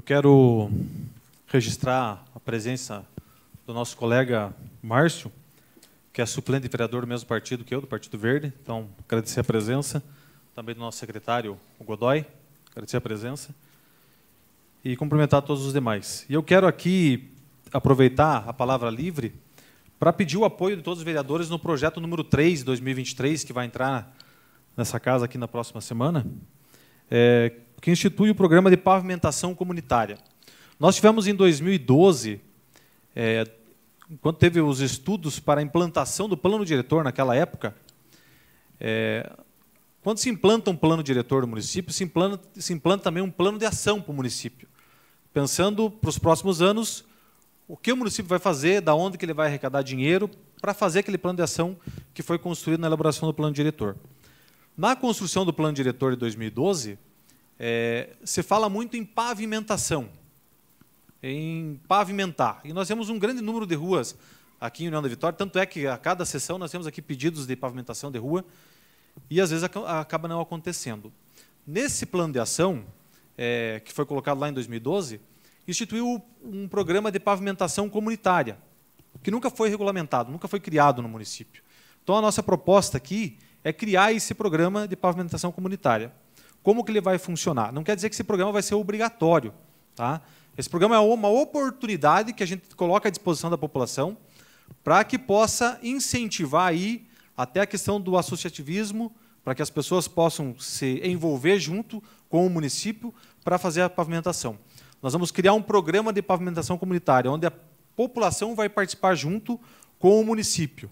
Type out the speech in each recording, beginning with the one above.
Eu quero registrar a presença do nosso colega Márcio, que é suplente vereador do mesmo partido que eu, do Partido Verde. Então, agradecer a presença. Também do nosso secretário, o Godoy. Agradecer a presença. E cumprimentar todos os demais. E eu quero aqui aproveitar a palavra livre para pedir o apoio de todos os vereadores no projeto número 3 de 2023, que vai entrar nessa casa aqui na próxima semana, é, que institui o programa de pavimentação comunitária. Nós tivemos em 2012, é, quando teve os estudos para a implantação do plano diretor naquela época, é, quando se implanta um plano diretor no município, se implanta, se implanta também um plano de ação para o município, pensando para os próximos anos o que o município vai fazer, da onde que ele vai arrecadar dinheiro para fazer aquele plano de ação que foi construído na elaboração do plano diretor. Na construção do plano diretor de 2012, é, se fala muito em pavimentação, em pavimentar. E nós temos um grande número de ruas aqui em União da Vitória, tanto é que a cada sessão nós temos aqui pedidos de pavimentação de rua e às vezes acaba não acontecendo. Nesse plano de ação, é, que foi colocado lá em 2012, instituiu um programa de pavimentação comunitária, que nunca foi regulamentado, nunca foi criado no município. Então, a nossa proposta aqui é criar esse programa de pavimentação comunitária. Como que ele vai funcionar? Não quer dizer que esse programa vai ser obrigatório. Tá? Esse programa é uma oportunidade que a gente coloca à disposição da população para que possa incentivar aí até a questão do associativismo, para que as pessoas possam se envolver junto com o município para fazer a pavimentação. Nós vamos criar um programa de pavimentação comunitária, onde a população vai participar junto com o município.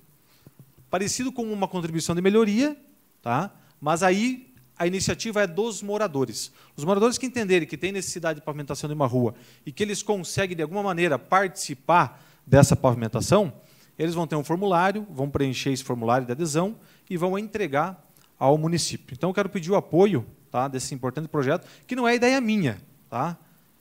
Parecido com uma contribuição de melhoria, tá? mas aí a iniciativa é dos moradores. Os moradores que entenderem que tem necessidade de pavimentação de uma rua e que eles conseguem, de alguma maneira, participar dessa pavimentação, eles vão ter um formulário, vão preencher esse formulário de adesão e vão entregar ao município. Então, eu quero pedir o apoio tá, desse importante projeto, que não é ideia minha. Tá?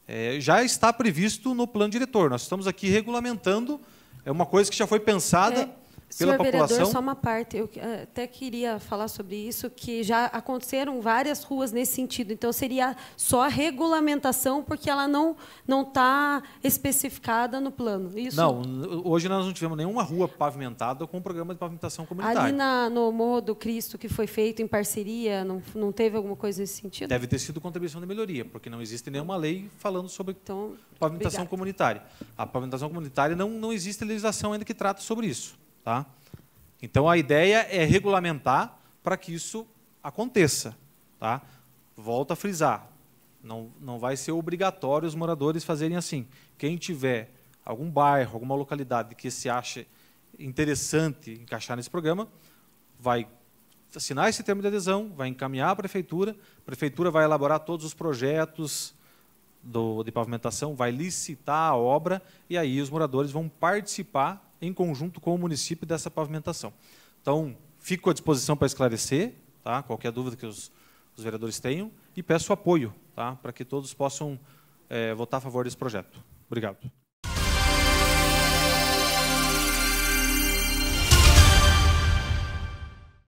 É, já está previsto no plano diretor. Nós estamos aqui regulamentando, é uma coisa que já foi pensada. É Senhor pela população. vereador, só uma parte. Eu eh, até queria falar sobre isso, que já aconteceram várias ruas nesse sentido. Então, seria só a regulamentação, porque ela não não está especificada no plano. Isso? Não, hoje nós não tivemos nenhuma rua pavimentada com o um programa de pavimentação comunitária. Ali na, no Morro do Cristo, que foi feito em parceria, não, não teve alguma coisa nesse sentido? Deve ter sido contribuição de melhoria, porque não existe nenhuma lei falando sobre então, pavimentação comunitária. A pavimentação comunitária não, não existe legislação ainda que trata sobre isso. Tá? Então a ideia é regulamentar para que isso aconteça. Tá? Volto a frisar, não, não vai ser obrigatório os moradores fazerem assim. Quem tiver algum bairro, alguma localidade que se ache interessante encaixar nesse programa, vai assinar esse termo de adesão, vai encaminhar à prefeitura, a prefeitura vai elaborar todos os projetos do, de pavimentação, vai licitar a obra e aí os moradores vão participar em conjunto com o município dessa pavimentação. Então, fico à disposição para esclarecer tá? qualquer dúvida que os, os vereadores tenham e peço apoio tá? para que todos possam é, votar a favor desse projeto. Obrigado.